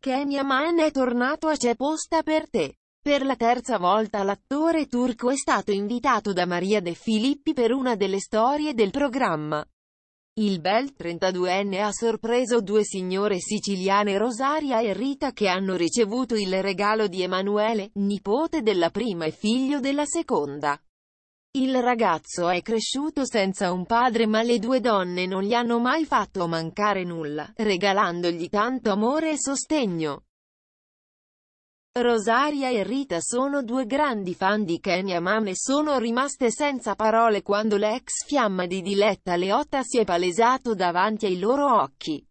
Kenya Man è tornato a C'è posta per te. Per la terza volta l'attore turco è stato invitato da Maria De Filippi per una delle storie del programma. Il bel 32enne ha sorpreso due signore siciliane Rosaria e Rita che hanno ricevuto il regalo di Emanuele, nipote della prima e figlio della seconda. Il ragazzo è cresciuto senza un padre ma le due donne non gli hanno mai fatto mancare nulla, regalandogli tanto amore e sostegno. Rosaria e Rita sono due grandi fan di Kenya Mam e sono rimaste senza parole quando l'ex fiamma di Diletta Leotta si è palesato davanti ai loro occhi.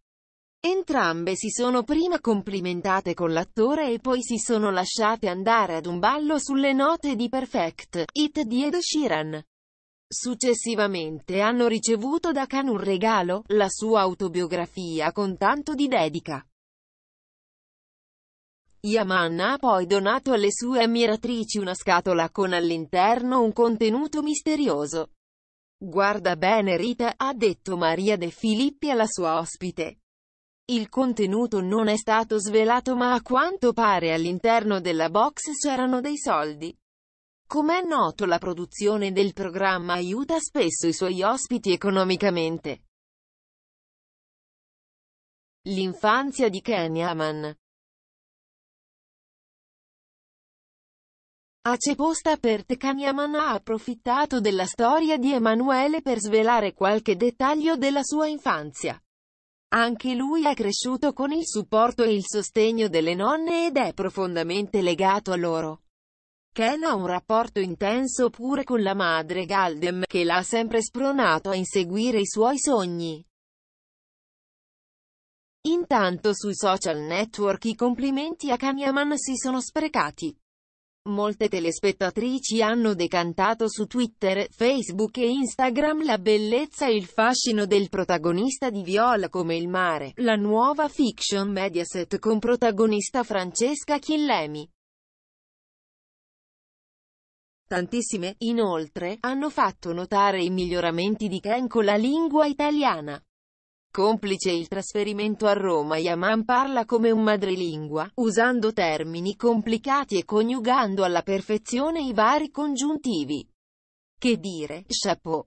Entrambe si sono prima complimentate con l'attore e poi si sono lasciate andare ad un ballo sulle note di Perfect, It di Ed Sheeran. Successivamente hanno ricevuto da Khan un regalo, la sua autobiografia con tanto di dedica. Yaman ha poi donato alle sue ammiratrici una scatola con all'interno un contenuto misterioso. Guarda bene Rita, ha detto Maria De Filippi alla sua ospite. Il contenuto non è stato svelato ma a quanto pare all'interno della box c'erano dei soldi. Com'è noto la produzione del programma aiuta spesso i suoi ospiti economicamente. L'infanzia di Kenyaman Ace posta per Tekaniaman ha approfittato della storia di Emanuele per svelare qualche dettaglio della sua infanzia. Anche lui è cresciuto con il supporto e il sostegno delle nonne ed è profondamente legato a loro. Ken ha un rapporto intenso pure con la madre Galdem, che l'ha sempre spronato a inseguire i suoi sogni. Intanto sui social network i complimenti a Kanyaman si sono sprecati. Molte telespettatrici hanno decantato su Twitter, Facebook e Instagram la bellezza e il fascino del protagonista di Viola come il mare, la nuova fiction Mediaset con protagonista Francesca Chillemi. Tantissime, inoltre, hanno fatto notare i miglioramenti di Ken con la lingua italiana. Complice il trasferimento a Roma Yaman parla come un madrelingua, usando termini complicati e coniugando alla perfezione i vari congiuntivi. Che dire, chapeau.